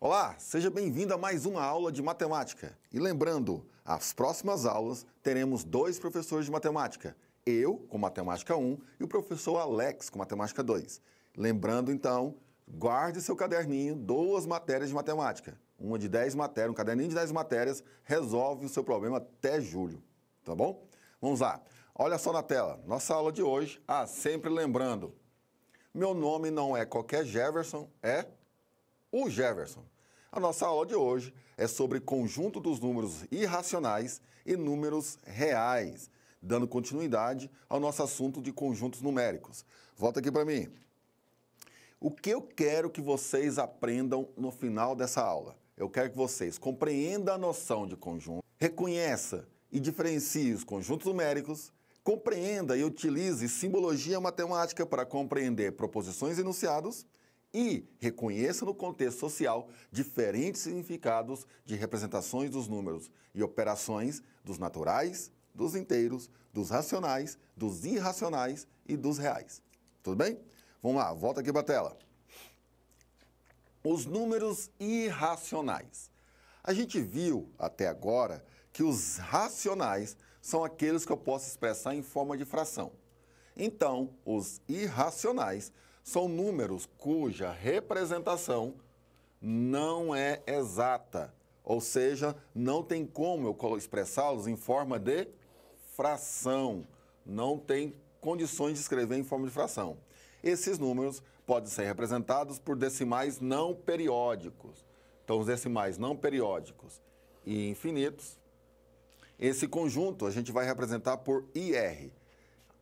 Olá, seja bem-vindo a mais uma aula de matemática. E lembrando, as próximas aulas teremos dois professores de matemática, eu com matemática 1 e o professor Alex com matemática 2. Lembrando então, guarde seu caderninho, duas matérias de matemática. Uma de 10 matérias, um caderninho de 10 matérias resolve o seu problema até julho, tá bom? Vamos lá. Olha só na tela, nossa aula de hoje. Ah, sempre lembrando, meu nome não é qualquer Jefferson, é o Jefferson. A nossa aula de hoje é sobre conjunto dos números irracionais e números reais, dando continuidade ao nosso assunto de conjuntos numéricos. Volta aqui para mim. O que eu quero que vocês aprendam no final dessa aula? Eu quero que vocês compreendam a noção de conjunto, reconheça e diferencie os conjuntos numéricos, compreenda e utilize simbologia matemática para compreender proposições e enunciados, e reconheça no contexto social diferentes significados de representações dos números e operações dos naturais, dos inteiros, dos racionais, dos irracionais e dos reais. Tudo bem? Vamos lá, volta aqui para a tela. Os números irracionais. A gente viu até agora que os racionais são aqueles que eu posso expressar em forma de fração. Então, os irracionais são números cuja representação não é exata, ou seja, não tem como eu expressá-los em forma de fração, não tem condições de escrever em forma de fração. Esses números podem ser representados por decimais não periódicos. Então, os decimais não periódicos e infinitos. Esse conjunto a gente vai representar por IR.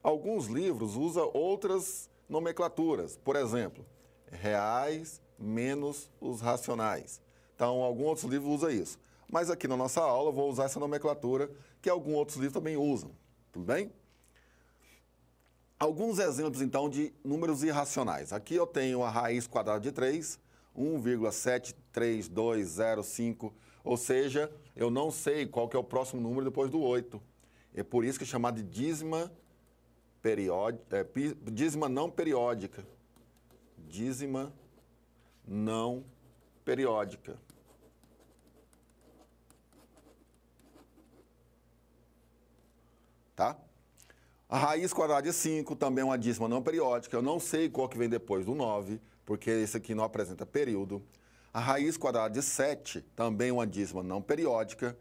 Alguns livros usam outras nomenclaturas. Por exemplo, reais menos os racionais. Então, alguns outros livros usam isso. Mas aqui na nossa aula eu vou usar essa nomenclatura que alguns outros livros também usam. Tudo bem? Alguns exemplos, então, de números irracionais. Aqui eu tenho a raiz quadrada de 3, 1,73205, ou seja, eu não sei qual que é o próximo número depois do 8. É por isso que é chamado de dízima periódica, é, dízima não periódica. Dízima não periódica. Tá? A raiz quadrada de 5 também é uma dízima não periódica. Eu não sei qual que vem depois do 9, porque esse aqui não apresenta período. A raiz quadrada de 7 também é uma dízima não periódica.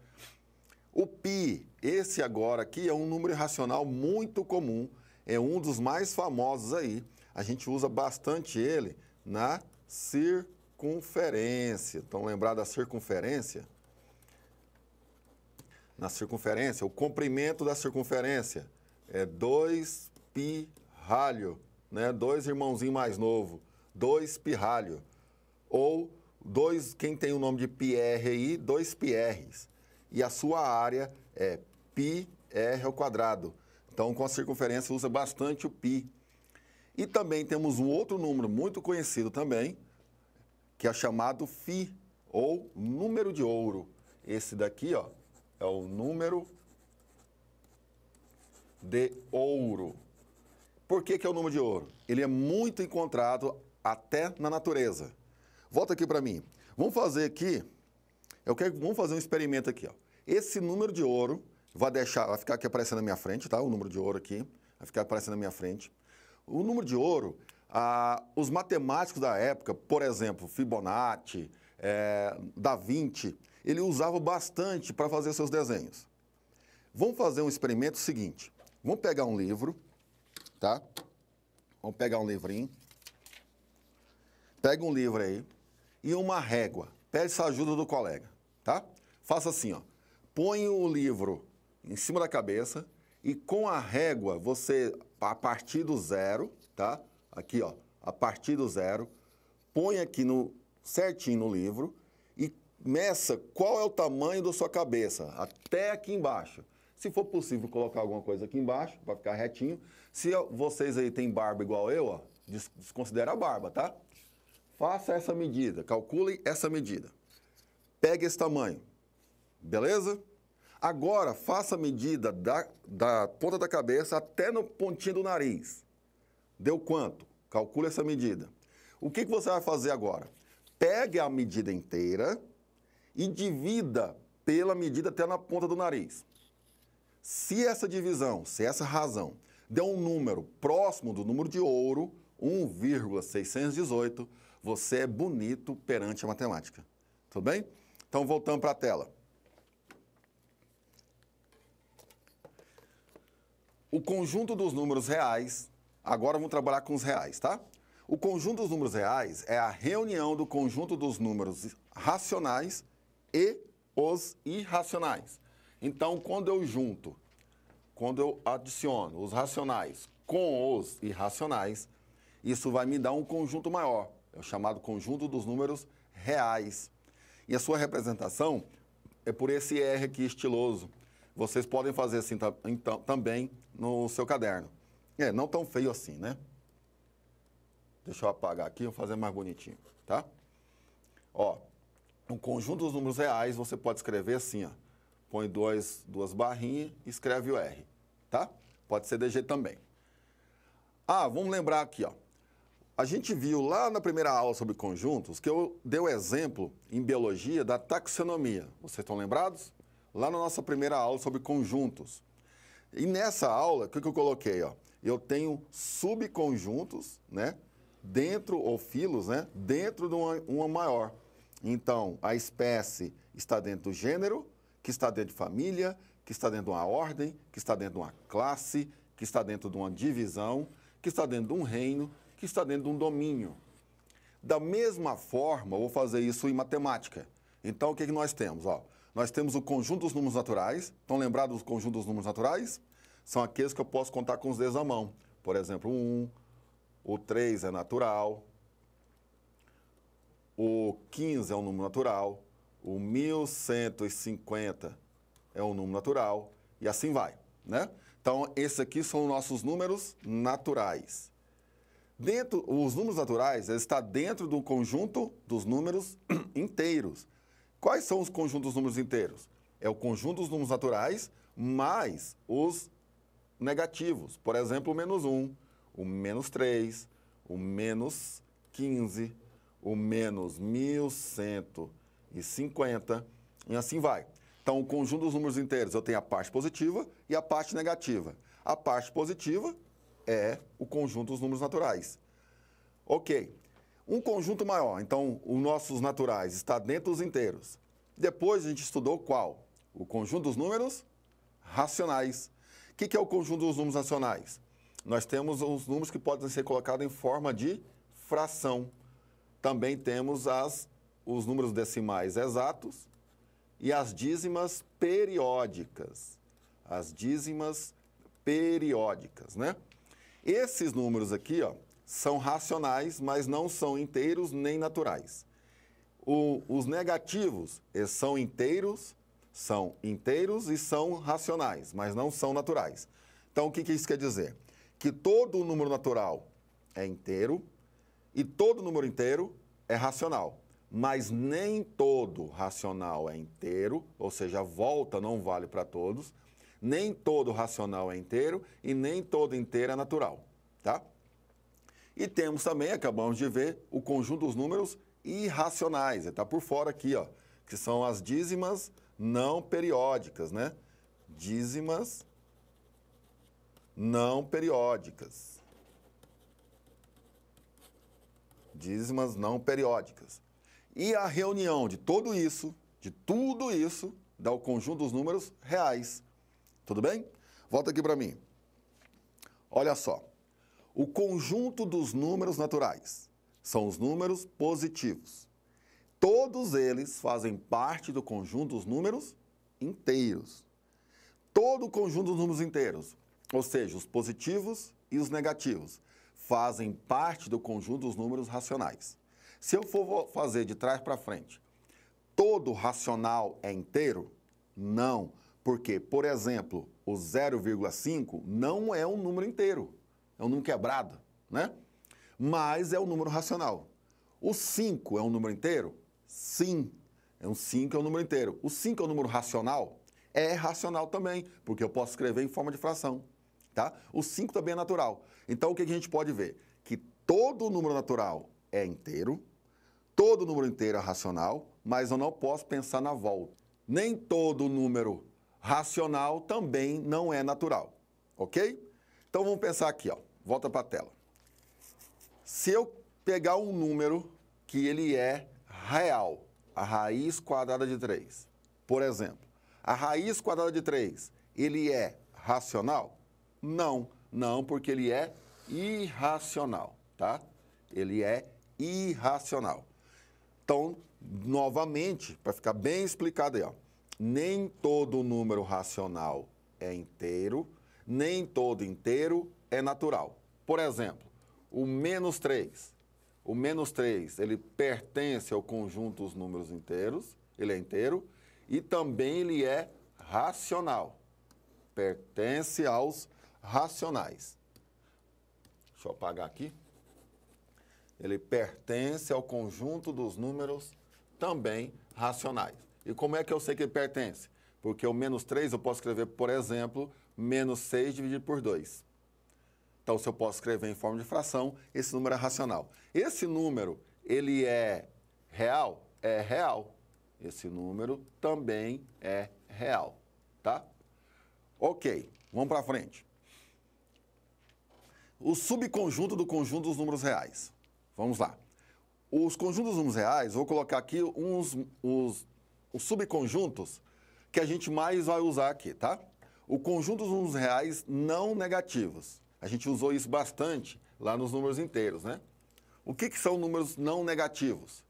O π, esse agora aqui, é um número irracional muito comum é um dos mais famosos aí. A gente usa bastante ele na circunferência. Então, lembrar da circunferência? Na circunferência, o comprimento da circunferência é 2 pi ralho, né? Dois irmãozinho mais novo, 2 pi ralho. Ou dois, quem tem o nome de PR aí, 2 r's. E a sua área é pi r ao quadrado. Então, com a circunferência, usa bastante o π. E também temos um outro número muito conhecido também, que é chamado φ, ou número de ouro. Esse daqui, ó, é o número de ouro. Por que, que é o número de ouro? Ele é muito encontrado até na natureza. Volta aqui para mim. Vamos fazer aqui, eu quero, vamos fazer um experimento aqui. Ó. Esse número de ouro, Vai deixar, vai ficar aqui aparecendo na minha frente, tá? O número de ouro aqui, vai ficar aparecendo na minha frente. O número de ouro, ah, os matemáticos da época, por exemplo, Fibonacci, é, Da Vinci, ele usava bastante para fazer seus desenhos. Vamos fazer um experimento seguinte. Vamos pegar um livro, tá? Vamos pegar um livrinho. Pega um livro aí e uma régua. Pede essa ajuda do colega, tá? Faça assim, ó. Põe o livro em cima da cabeça e com a régua você, a partir do zero, tá? Aqui, ó, a partir do zero, põe aqui no certinho no livro e meça qual é o tamanho da sua cabeça, até aqui embaixo. Se for possível colocar alguma coisa aqui embaixo, para ficar retinho. Se vocês aí têm barba igual eu, ó, desconsidera a barba, tá? Faça essa medida, calcule essa medida. Pegue esse tamanho, beleza? Agora, faça a medida da, da ponta da cabeça até no pontinho do nariz. Deu quanto? Calcule essa medida. O que, que você vai fazer agora? Pegue a medida inteira e divida pela medida até na ponta do nariz. Se essa divisão, se essa razão der um número próximo do número de ouro, 1,618, você é bonito perante a matemática. Tudo bem? Então voltando para a tela. o conjunto dos números reais, agora vamos trabalhar com os reais, tá? O conjunto dos números reais é a reunião do conjunto dos números racionais e os irracionais. Então, quando eu junto, quando eu adiciono os racionais com os irracionais, isso vai me dar um conjunto maior, é o chamado conjunto dos números reais. E a sua representação é por esse R aqui estiloso, vocês podem fazer assim então, também no seu caderno. É, não tão feio assim, né? Deixa eu apagar aqui, vou fazer mais bonitinho, tá? Ó, um conjunto dos números reais você pode escrever assim, ó. Põe dois, duas barrinhas e escreve o R, tá? Pode ser DG também. Ah, vamos lembrar aqui, ó. A gente viu lá na primeira aula sobre conjuntos que eu dei o exemplo em biologia da taxonomia. Vocês estão lembrados? lá na nossa primeira aula sobre conjuntos. E nessa aula, o que, que eu coloquei? Ó? Eu tenho subconjuntos, né? Dentro, ou filos, né? Dentro de uma, uma maior. Então, a espécie está dentro do gênero, que está dentro de família, que está dentro de uma ordem, que está dentro de uma classe, que está dentro de uma divisão, que está dentro de um reino, que está dentro de um domínio. Da mesma forma, vou fazer isso em matemática. Então, o que, que nós temos? Ó, nós temos o conjunto dos números naturais. Estão lembrados os conjuntos dos números naturais? São aqueles que eu posso contar com os dedos na mão. Por exemplo, o 1, o 3 é natural, o 15 é um número natural, o 1150 é um número natural, e assim vai, né? Então, esses aqui são nossos números naturais. Dentro, os números naturais, eles estão dentro do conjunto dos números inteiros. Quais são os conjuntos dos números inteiros? É o conjunto dos números naturais mais os negativos. Por exemplo, o menos 1, o menos 3, o menos 15, o menos 1150 e assim vai. Então, o conjunto dos números inteiros, eu tenho a parte positiva e a parte negativa. A parte positiva é o conjunto dos números naturais. Ok, um conjunto maior. Então, os nossos naturais está dentro dos inteiros. Depois a gente estudou qual? O conjunto dos números racionais. O que, que é o conjunto dos números racionais? Nós temos os números que podem ser colocados em forma de fração. Também temos as, os números decimais exatos e as dízimas periódicas. As dízimas periódicas, né? Esses números aqui, ó, são racionais, mas não são inteiros nem naturais. O, os negativos são inteiros, são inteiros e são racionais, mas não são naturais. Então, o que, que isso quer dizer? Que todo número natural é inteiro e todo número inteiro é racional. Mas nem todo racional é inteiro, ou seja, a volta não vale para todos. Nem todo racional é inteiro e nem todo inteiro é natural, tá? E temos também, acabamos de ver, o conjunto dos números irracionais, está por fora aqui, ó, que são as dízimas não periódicas, né? Dízimas não periódicas. Dízimas não periódicas. E a reunião de tudo isso, de tudo isso, dá o conjunto dos números reais. Tudo bem? Volta aqui para mim. Olha só o conjunto dos números naturais. São os números positivos. Todos eles fazem parte do conjunto dos números inteiros. Todo o conjunto dos números inteiros, ou seja, os positivos e os negativos, fazem parte do conjunto dos números racionais. Se eu for fazer de trás para frente, todo racional é inteiro? Não, porque, por exemplo, o 0,5 não é um número inteiro é um número quebrado, né? Mas é um número racional. O 5 é um número inteiro? Sim. É um 5 é um número inteiro. O 5 é um número racional? É racional também, porque eu posso escrever em forma de fração, tá? O 5 também é natural. Então o que a gente pode ver? Que todo número natural é inteiro, todo número inteiro é racional, mas eu não posso pensar na volta. Nem todo número racional também não é natural, ok? Então vamos pensar aqui, ó. Volta para a tela. Se eu pegar um número que ele é real, a raiz quadrada de 3, por exemplo, a raiz quadrada de 3, ele é racional? Não, não, porque ele é irracional, tá? Ele é irracional. Então, novamente, para ficar bem explicado aí, ó, nem todo número racional é inteiro, nem todo inteiro é natural. Por exemplo, o menos 3. O menos 3, ele pertence ao conjunto dos números inteiros, ele é inteiro, e também ele é racional. Pertence aos racionais. Deixa eu apagar aqui. Ele pertence ao conjunto dos números também racionais. E como é que eu sei que ele pertence? Porque o menos 3 eu posso escrever, por exemplo, menos 6 dividido por 2. Então, se eu posso escrever em forma de fração, esse número é racional. Esse número, ele é real? É real. Esse número também é real, tá? Ok, vamos para frente. O subconjunto do conjunto dos números reais. Vamos lá. Os conjuntos dos números reais, vou colocar aqui uns, os, os subconjuntos que a gente mais vai usar aqui, tá? O conjunto dos números reais não negativos. A gente usou isso bastante lá nos números inteiros, né? O que, que são números não negativos?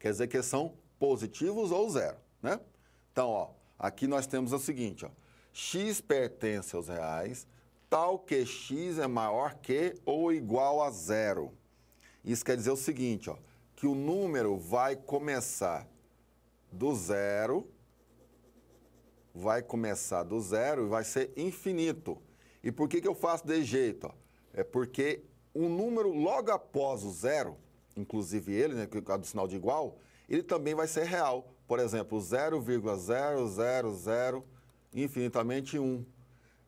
Quer dizer que são positivos ou zero, né? Então, ó, aqui nós temos o seguinte, ó, x pertence aos reais, tal que x é maior que ou igual a zero. Isso quer dizer o seguinte, ó, que o número vai começar do zero, vai começar do zero e vai ser infinito. E por que, que eu faço desse jeito? Ó? É porque um número logo após o zero, inclusive ele, né, que é do sinal de igual, ele também vai ser real. Por exemplo, 0,000 infinitamente 1.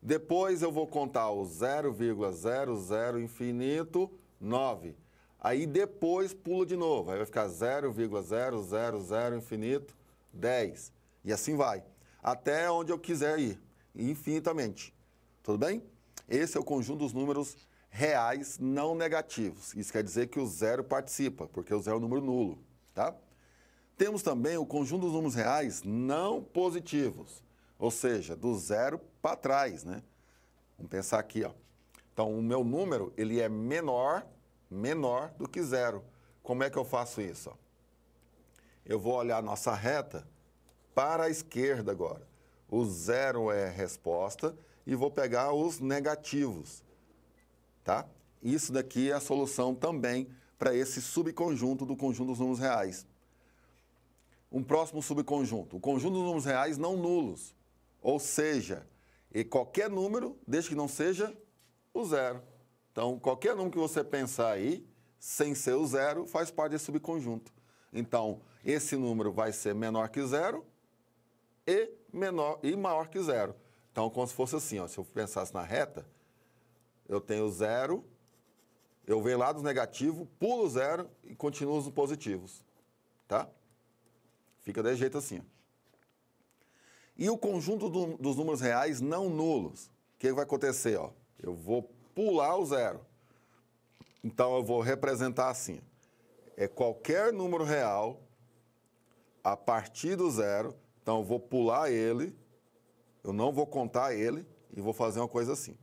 Depois eu vou contar o 0,00 infinito 9. Aí depois pula de novo, aí vai ficar 0,000 infinito 10. E assim vai, até onde eu quiser ir, infinitamente. Tudo bem? Esse é o conjunto dos números reais não negativos. Isso quer dizer que o zero participa, porque o zero é um número nulo, tá? Temos também o conjunto dos números reais não positivos, ou seja, do zero para trás, né? Vamos pensar aqui, ó. Então, o meu número, ele é menor, menor do que zero. Como é que eu faço isso? Ó? Eu vou olhar a nossa reta para a esquerda agora o zero é resposta e vou pegar os negativos, tá? Isso daqui é a solução também para esse subconjunto do conjunto dos números reais. Um próximo subconjunto, o conjunto dos números reais não nulos, ou seja, e qualquer número, desde que não seja o zero. Então, qualquer número que você pensar aí, sem ser o zero, faz parte desse subconjunto. Então, esse número vai ser menor que zero e menor e maior que zero. Então, como se fosse assim, ó, se eu pensasse na reta, eu tenho zero, eu venho lá dos negativos, pulo zero e continuo nos positivos. Tá? Fica desse jeito assim. Ó. E o conjunto do, dos números reais não nulos. O que vai acontecer? Ó? Eu vou pular o zero. Então, eu vou representar assim. É qualquer número real a partir do zero então eu vou pular ele, eu não vou contar ele e vou fazer uma coisa assim.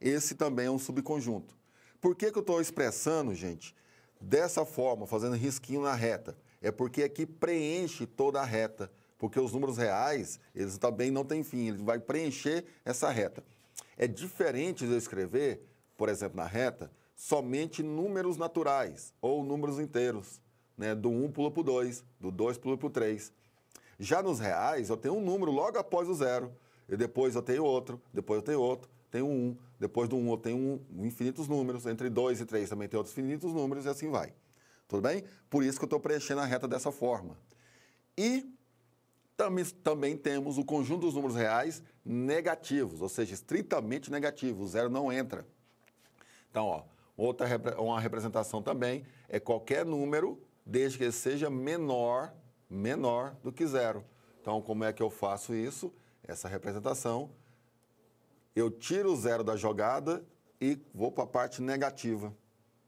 Esse também é um subconjunto. Por que, que eu estou expressando, gente, dessa forma, fazendo risquinho na reta? É porque aqui é preenche toda a reta, porque os números reais, eles também não têm fim, ele vai preencher essa reta. É diferente de eu escrever, por exemplo, na reta, somente números naturais ou números inteiros, né? do 1 pula para o 2, do 2 pula para o 3. Já nos reais, eu tenho um número logo após o zero, e depois eu tenho outro, depois eu tenho outro, tenho um, depois do um eu tenho um, infinitos números, entre dois e três também tem outros infinitos números, e assim vai. Tudo bem? Por isso que eu estou preenchendo a reta dessa forma. E também temos o conjunto dos números reais negativos, ou seja, estritamente negativos, o zero não entra. Então, ó, outra uma representação também é qualquer número, desde que ele seja menor menor do que zero. Então, como é que eu faço isso? Essa representação, eu tiro o zero da jogada e vou para a parte negativa,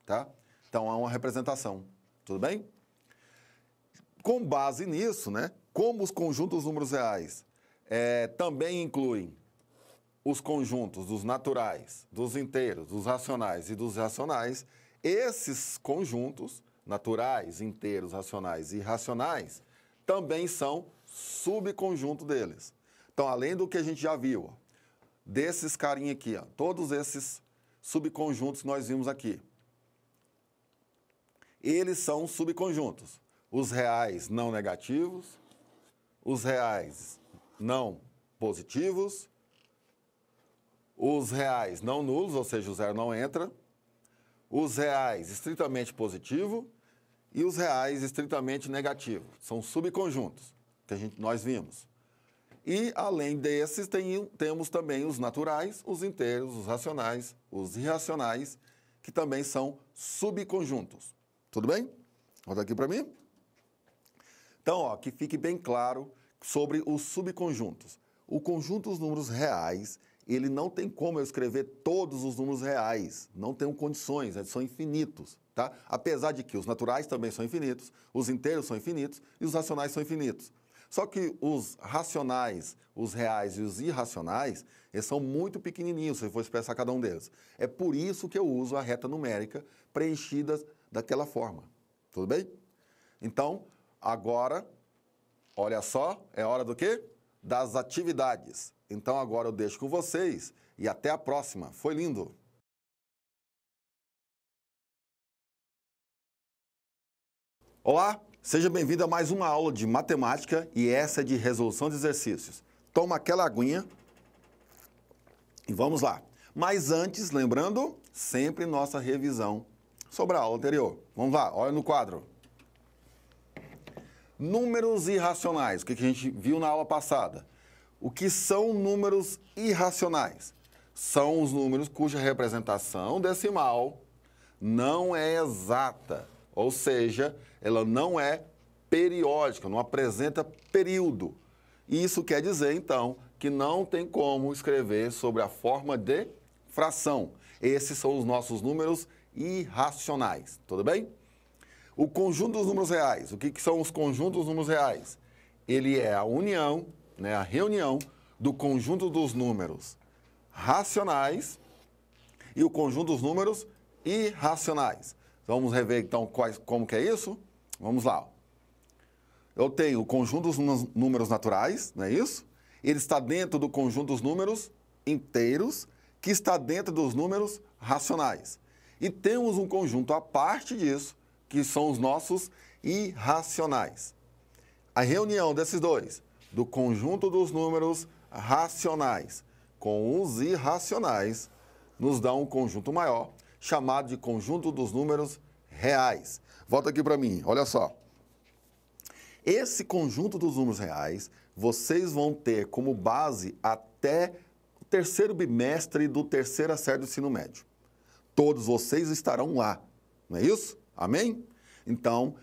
tá? Então, há uma representação, tudo bem? Com base nisso, né, como os conjuntos dos números reais é, também incluem os conjuntos dos naturais, dos inteiros, dos racionais e dos irracionais, esses conjuntos, naturais, inteiros, racionais e irracionais, também são subconjunto deles. Então, além do que a gente já viu, desses carinha aqui, ó, todos esses subconjuntos que nós vimos aqui, eles são subconjuntos. Os reais não negativos, os reais não positivos, os reais não nulos, ou seja, o zero não entra, os reais estritamente positivos e os reais estritamente negativos. São subconjuntos que a gente, nós vimos. E, além desses, tem, temos também os naturais, os inteiros, os racionais, os irracionais, que também são subconjuntos. Tudo bem? Volta aqui para mim. Então, ó, que fique bem claro sobre os subconjuntos. O conjunto dos números reais, ele não tem como eu escrever todos os números reais. Não tenho condições, eles são infinitos. Tá? Apesar de que os naturais também são infinitos, os inteiros são infinitos e os racionais são infinitos. Só que os racionais, os reais e os irracionais, eles são muito pequenininhos se eu for expressar cada um deles. É por isso que eu uso a reta numérica preenchida daquela forma. Tudo bem? Então, agora, olha só, é hora do quê? Das atividades. Então agora eu deixo com vocês e até a próxima. Foi lindo! Olá, seja bem-vindo a mais uma aula de matemática e essa é de resolução de exercícios. Toma aquela aguinha e vamos lá. Mas antes, lembrando, sempre nossa revisão sobre a aula anterior. Vamos lá, olha no quadro. Números irracionais, o que a gente viu na aula passada. O que são números irracionais? São os números cuja representação decimal não é exata, ou seja, ela não é periódica, não apresenta período. Isso quer dizer, então, que não tem como escrever sobre a forma de fração. Esses são os nossos números irracionais, tudo bem? O conjunto dos números reais, o que, que são os conjuntos dos números reais? Ele é a união, né, a reunião do conjunto dos números racionais e o conjunto dos números irracionais. Vamos rever então quais, como que é isso? Vamos lá. Eu tenho o conjunto dos números naturais, não é isso? Ele está dentro do conjunto dos números inteiros, que está dentro dos números racionais. E temos um conjunto à parte disso, que são os nossos irracionais. A reunião desses dois, do conjunto dos números racionais com os irracionais, nos dá um conjunto maior, chamado de conjunto dos números reais. Volta aqui para mim, olha só. Esse conjunto dos números reais, vocês vão ter como base até o terceiro bimestre do terceira série do ensino médio. Todos vocês estarão lá, não é isso? Amém? Então,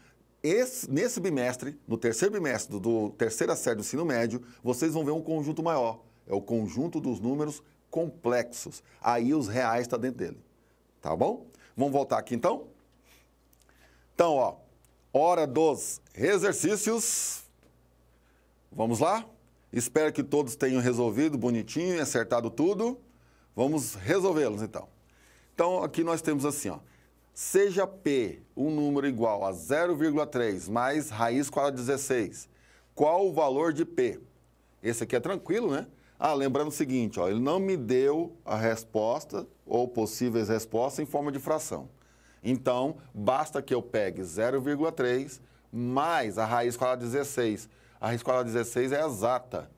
esse, nesse bimestre, no terceiro bimestre do, do terceira série do ensino médio, vocês vão ver um conjunto maior. É o conjunto dos números complexos. Aí os reais está dentro dele. Tá bom? Vamos voltar aqui então? Então, ó, hora dos exercícios. Vamos lá? Espero que todos tenham resolvido bonitinho e acertado tudo. Vamos resolvê-los então. Então, aqui nós temos assim, ó. Seja P um número igual a 0,3 mais raiz quadrada de 16, qual o valor de P? Esse aqui é tranquilo, né? Ah, lembrando o seguinte, ó, ele não me deu a resposta ou possíveis respostas em forma de fração. Então, basta que eu pegue 0,3 mais a raiz quadrada de 16. A raiz quadrada de 16 é exata.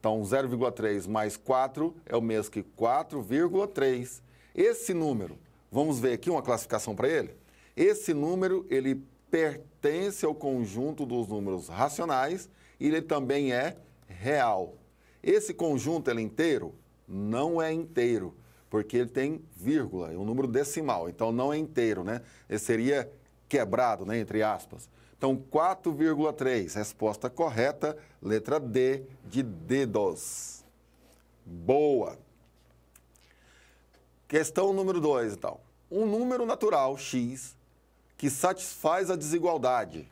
Então, 0,3 mais 4 é o mesmo que 4,3. Esse número, vamos ver aqui uma classificação para ele? Esse número, ele pertence ao conjunto dos números racionais e ele também é real. Esse conjunto, ele é inteiro? Não é inteiro porque ele tem vírgula, é um número decimal, então não é inteiro, né? Ele seria quebrado, né? Entre aspas. Então, 4,3, resposta correta, letra D, de dedos. Boa! Questão número 2, então. Um número natural, x, que satisfaz a desigualdade.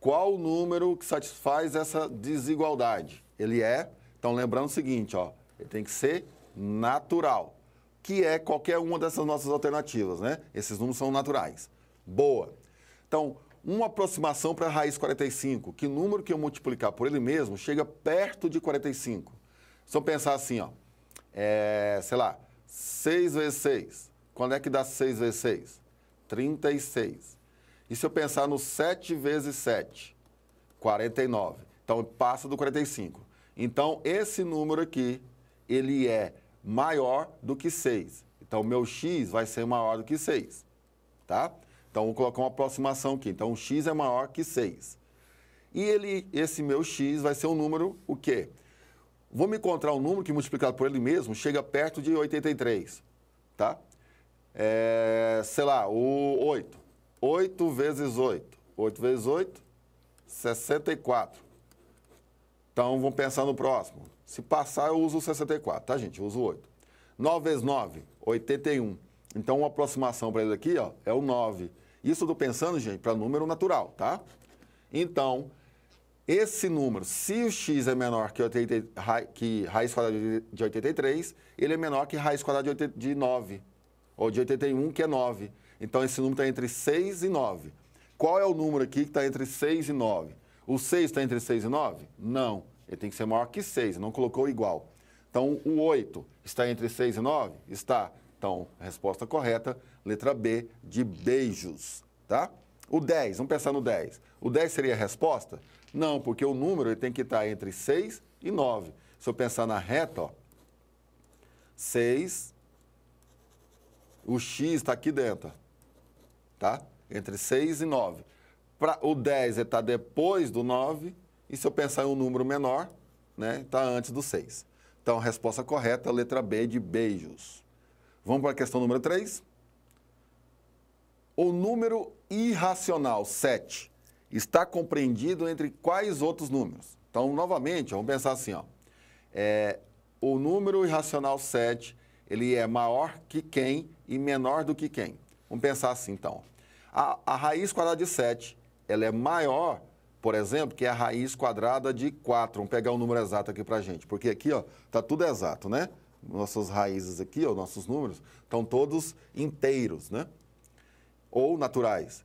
Qual o número que satisfaz essa desigualdade? Ele é, então lembrando o seguinte, ó, ele tem que ser natural que é qualquer uma dessas nossas alternativas, né? Esses números são naturais. Boa. Então, uma aproximação para a raiz 45, que número que eu multiplicar por ele mesmo chega perto de 45. Se eu pensar assim, ó, é, sei lá, 6 vezes 6, quando é que dá 6 vezes 6? 36. E se eu pensar no 7 vezes 7? 49. Então, passa do 45. Então, esse número aqui, ele é maior do que 6. Então, meu x vai ser maior do que 6, tá? Então, vou colocar uma aproximação aqui. Então, x é maior que 6. E ele, esse meu x vai ser um número, o quê? Vou me encontrar um número que, multiplicado por ele mesmo, chega perto de 83, tá? É, sei lá, o 8. 8 vezes 8. 8 vezes 8, 64. Então, vamos pensar no próximo. Se passar, eu uso 64, tá, gente? Eu uso 8. 9 vezes 9, 81. Então, uma aproximação para ele aqui ó, é o 9. Isso eu estou pensando, gente, para número natural, tá? Então, esse número, se o x é menor que, 80, que raiz quadrada de 83, ele é menor que raiz quadrada de, 8, de 9, ou de 81, que é 9. Então, esse número está entre 6 e 9. Qual é o número aqui que está entre 6 e 9? O 6 está entre 6 e 9? Não. Ele tem que ser maior que 6, não colocou igual. Então, o 8 está entre 6 e 9? Está. Então, a resposta correta, letra B, de beijos, tá? O 10, vamos pensar no 10. O 10 seria a resposta? Não, porque o número ele tem que estar tá entre 6 e 9. Se eu pensar na reta, ó, 6, o x está aqui dentro, tá? Entre 6 e 9 pra, o 10 está é depois do 9, e se eu pensar em um número menor, né, está antes do 6. Então, a resposta correta é a letra B de beijos. Vamos para a questão número 3. O número irracional 7 está compreendido entre quais outros números? Então, novamente, vamos pensar assim, ó. É, o número irracional 7, ele é maior que quem e menor do que quem. Vamos pensar assim, então. A, a raiz quadrada de 7 ela é maior, por exemplo, que a raiz quadrada de 4. Vamos pegar um número exato aqui para a gente, porque aqui está tudo exato, né? Nossas raízes aqui, ó, nossos números, estão todos inteiros, né? Ou naturais.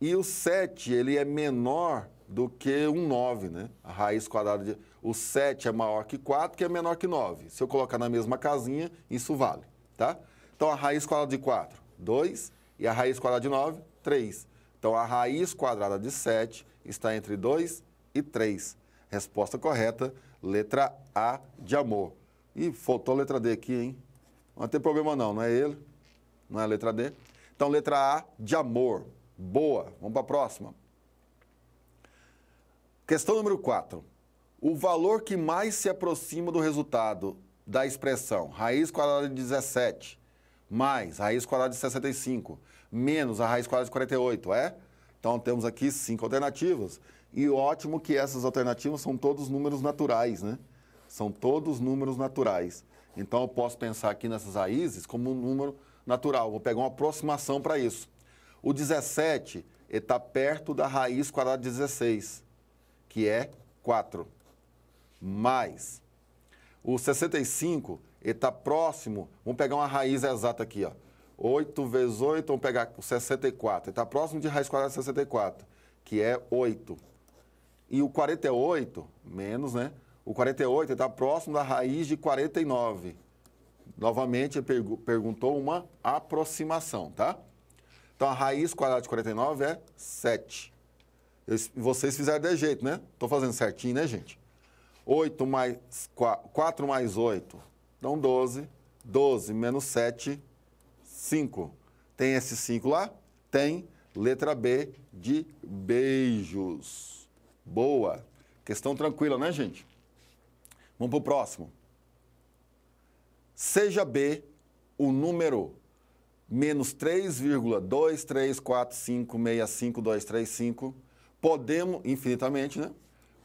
E o 7, ele é menor do que um 9, né? A raiz quadrada de... O 7 é maior que 4, que é menor que 9. Se eu colocar na mesma casinha, isso vale, tá? Então, a raiz quadrada de 4, 2. E a raiz quadrada de 9, 3. Então, a raiz quadrada de 7 está entre 2 e 3. Resposta correta, letra A de amor. E faltou a letra D aqui, hein? Não tem problema não, não é ele? Não é a letra D? Então, letra A de amor. Boa, vamos para a próxima. Questão número 4. O valor que mais se aproxima do resultado da expressão raiz quadrada de 17 mais raiz quadrada de 65 menos a raiz quadrada de 48, é? Então temos aqui cinco alternativas. E ótimo que essas alternativas são todos números naturais, né? São todos números naturais. Então eu posso pensar aqui nessas raízes como um número natural. Vou pegar uma aproximação para isso. O 17 está perto da raiz quadrada de 16, que é 4. Mais o 65 está próximo, vamos pegar uma raiz exata aqui, ó. 8 vezes 8, vamos pegar 64. está próximo de raiz quadrada de 64, que é 8. E o 48, menos, né? O 48 está próximo da raiz de 49. Novamente, ele perguntou uma aproximação, tá? Então, a raiz quadrada de 49 é 7. vocês fizeram de jeito, né? Estou fazendo certinho, né, gente? 8 mais 4, 4 mais 8, então 12. 12 menos 7, 5. Tem esse cinco lá? Tem. Letra B de beijos. Boa. Questão tranquila, né, gente? Vamos para o próximo. Seja B o número menos 3,2345652535. Podemos, infinitamente, né?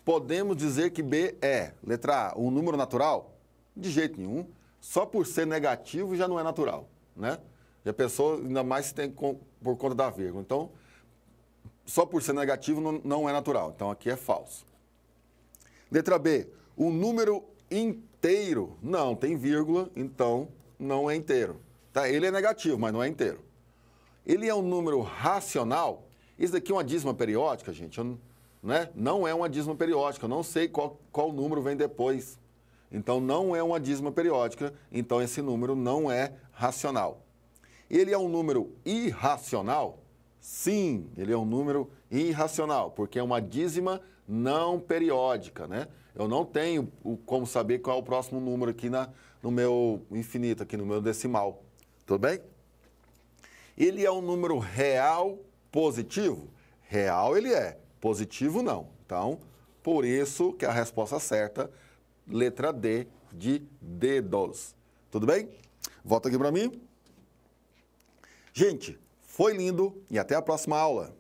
Podemos dizer que B é, letra A, um número natural? De jeito nenhum. Só por ser negativo já não é natural, né? E a pessoa, ainda mais se tem por conta da vírgula. Então, só por ser negativo não, não é natural. Então, aqui é falso. Letra B, o número inteiro. Não, tem vírgula, então não é inteiro. Tá? Ele é negativo, mas não é inteiro. Ele é um número racional. Isso daqui é uma dízima periódica, gente. Eu, né? Não é uma dízima periódica. Eu não sei qual, qual número vem depois. Então, não é uma dízima periódica. Então, esse número não é racional. Ele é um número irracional? Sim, ele é um número irracional, porque é uma dízima não periódica, né? Eu não tenho como saber qual é o próximo número aqui na, no meu infinito, aqui no meu decimal. Tudo bem? Ele é um número real positivo? Real ele é, positivo não. Então, por isso que a resposta certa, letra D, de dedos. Tudo bem? Volta aqui para mim. Gente, foi lindo e até a próxima aula.